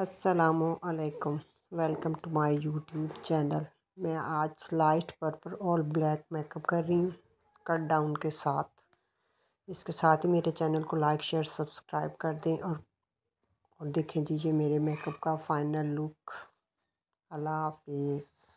असलकम welcome to my YouTube channel मैं आज लाइट पर्पल और ब्लैक मेकअप कर रही हूँ कट डाउन के साथ इसके साथ ही मेरे चैनल को लाइक शेयर सब्सक्राइब कर दें और और देखें जी ये मेरे मेकअप का फ़ाइनल लुक अल्लाह हाफिज़